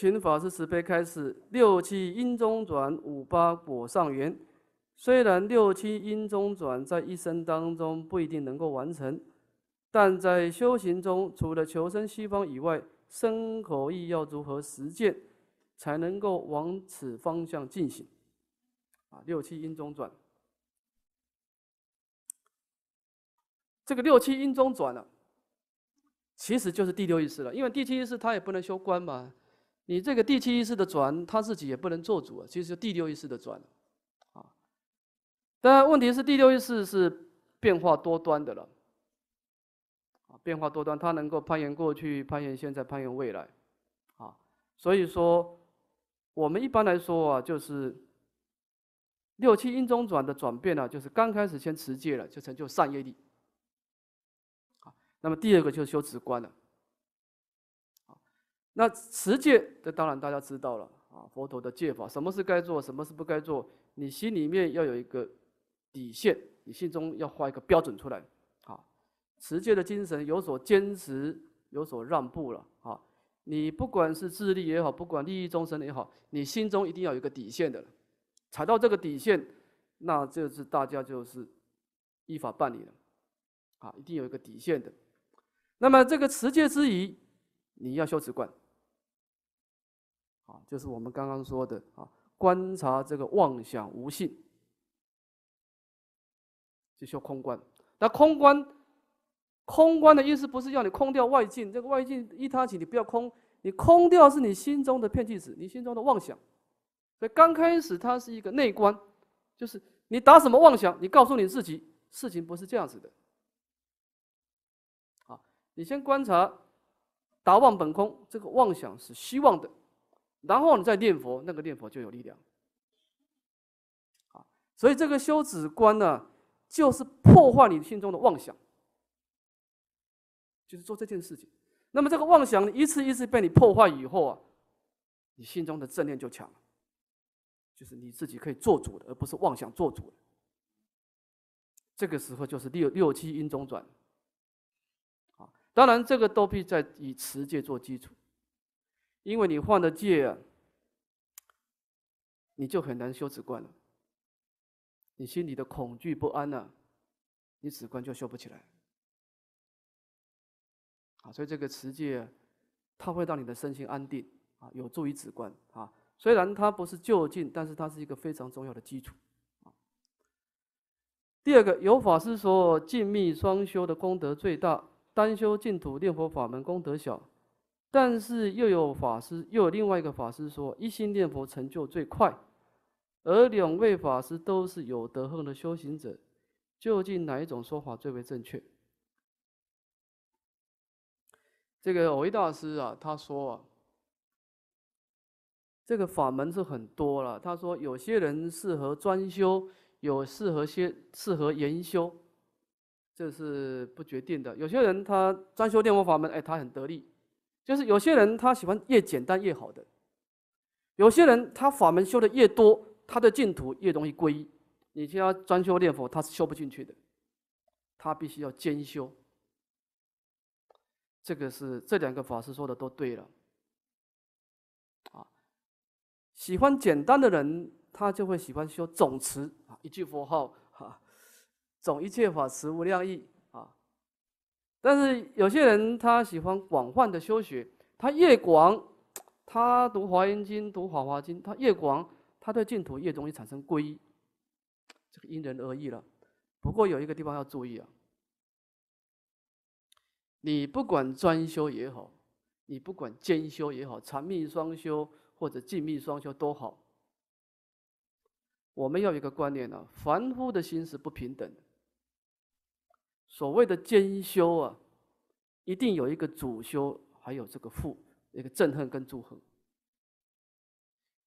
请法师慈悲，开始六七因中转，五八果上缘。虽然六七因中转在一生当中不一定能够完成，但在修行中，除了求生西方以外，生活亦要如何实践，才能够往此方向进行？啊，六七因中转，这个六七因中转呢，其实就是第六意识了，因为第七意识它也不能修观嘛。你这个第七意识的转，他自己也不能做主啊。其实第六意识的转，啊，但问题是第六意识是变化多端的了，啊，变化多端，它能够攀缘过去、攀缘现在、攀缘未来，啊，所以说，我们一般来说啊，就是六七因中转的转变呢，就是刚开始先持戒了，就成就善业力，啊，那么第二个就是修止观了。那持戒这当然大家知道了啊，佛陀的戒法，什么是该做，什么是不该做，你心里面要有一个底线，你心中要画一个标准出来。啊，持戒的精神有所坚持，有所让步了。啊。你不管是自利也好，不管利益众生也好，你心中一定要有一个底线的。踩到这个底线，那就是大家就是依法办理了。啊，一定有一个底线的。那么这个持戒之仪，你要修持观。啊，就是我们刚刚说的啊，观察这个妄想无性，就需要空观。那空观，空观的意思不是要你空掉外境，这个外境一他起你不要空，你空掉是你心中的片句子，你心中的妄想。所以刚开始它是一个内观，就是你打什么妄想，你告诉你自己事情不是这样子的。啊，你先观察，达望本空，这个妄想是希望的。然后你再念佛，那个念佛就有力量。啊，所以这个修止观呢，就是破坏你心中的妄想，就是做这件事情。那么这个妄想一次一次被你破坏以后啊，你心中的正念就强了，就是你自己可以做主的，而不是妄想做主的。这个时候就是六六七因中转。啊，当然这个都必在以持戒做基础。因为你犯了戒，你就很难修止观了。你心里的恐惧不安呢，你止观就修不起来。啊，所以这个持戒，它会让你的身心安定啊，有助于止观啊。虽然它不是究竟，但是它是一个非常重要的基础。第二个，有法师说，静密双修的功德最大，单修净土念佛法门功德小。但是又有法师，又有另外一个法师说一心念佛成就最快，而两位法师都是有德行的修行者，究竟哪一种说法最为正确？这个维大师啊，他说啊，这个法门是很多了。他说有些人适合专修，有适合些适合研修，这是不决定的。有些人他专修念佛法门，哎，他很得力。就是有些人他喜欢越简单越好的，有些人他法门修的越多，他的净土越容易归。你就要专修念佛，他是修不进去的，他必须要兼修。这个是这两个法师说的都对了。啊，喜欢简单的人，他就会喜欢修总持啊，一句佛号哈，总一切法，持无量意。但是有些人他喜欢广泛的修学，他越广，他读华严经、读法华经，他越广，他对净土越容易产生皈依。这个因人而异了。不过有一个地方要注意啊，你不管专修也好，你不管兼修也好，禅密双修或者静密双修都好，我们要有一个观念呢，凡夫的心是不平等的。所谓的兼修啊，一定有一个主修，还有这个副，一个憎恨跟祝贺。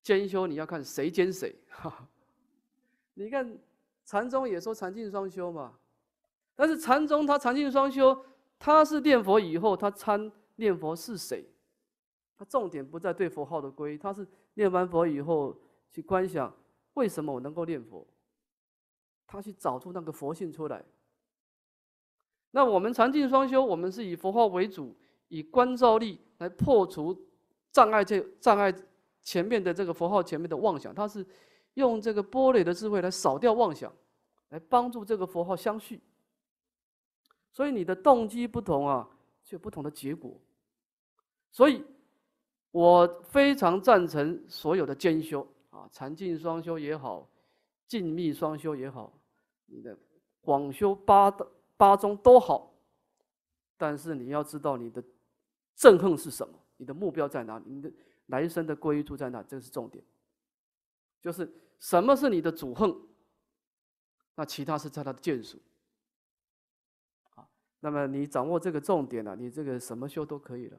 兼修你要看谁兼谁。哈哈。你看禅宗也说禅净双修嘛，但是禅宗他禅净双修，他是念佛以后他参念佛是谁，他重点不在对佛号的归，他是念完佛以后去观想为什么我能够念佛，他去找出那个佛性出来。那我们禅净双修，我们是以佛号为主，以观照力来破除障碍，这障碍前面的这个佛号前面的妄想，它是用这个波雷的智慧来扫掉妄想，来帮助这个佛号相续。所以你的动机不同啊，就有不同的结果。所以，我非常赞成所有的兼修啊，禅净双修也好，静密双修也好，你的广修八道。八宗都好，但是你要知道你的憎恨是什么，你的目标在哪，你的来生的归处在哪，这是重点。就是什么是你的主恨，那其他是在他的剑术。啊，那么你掌握这个重点了，你这个什么修都可以了。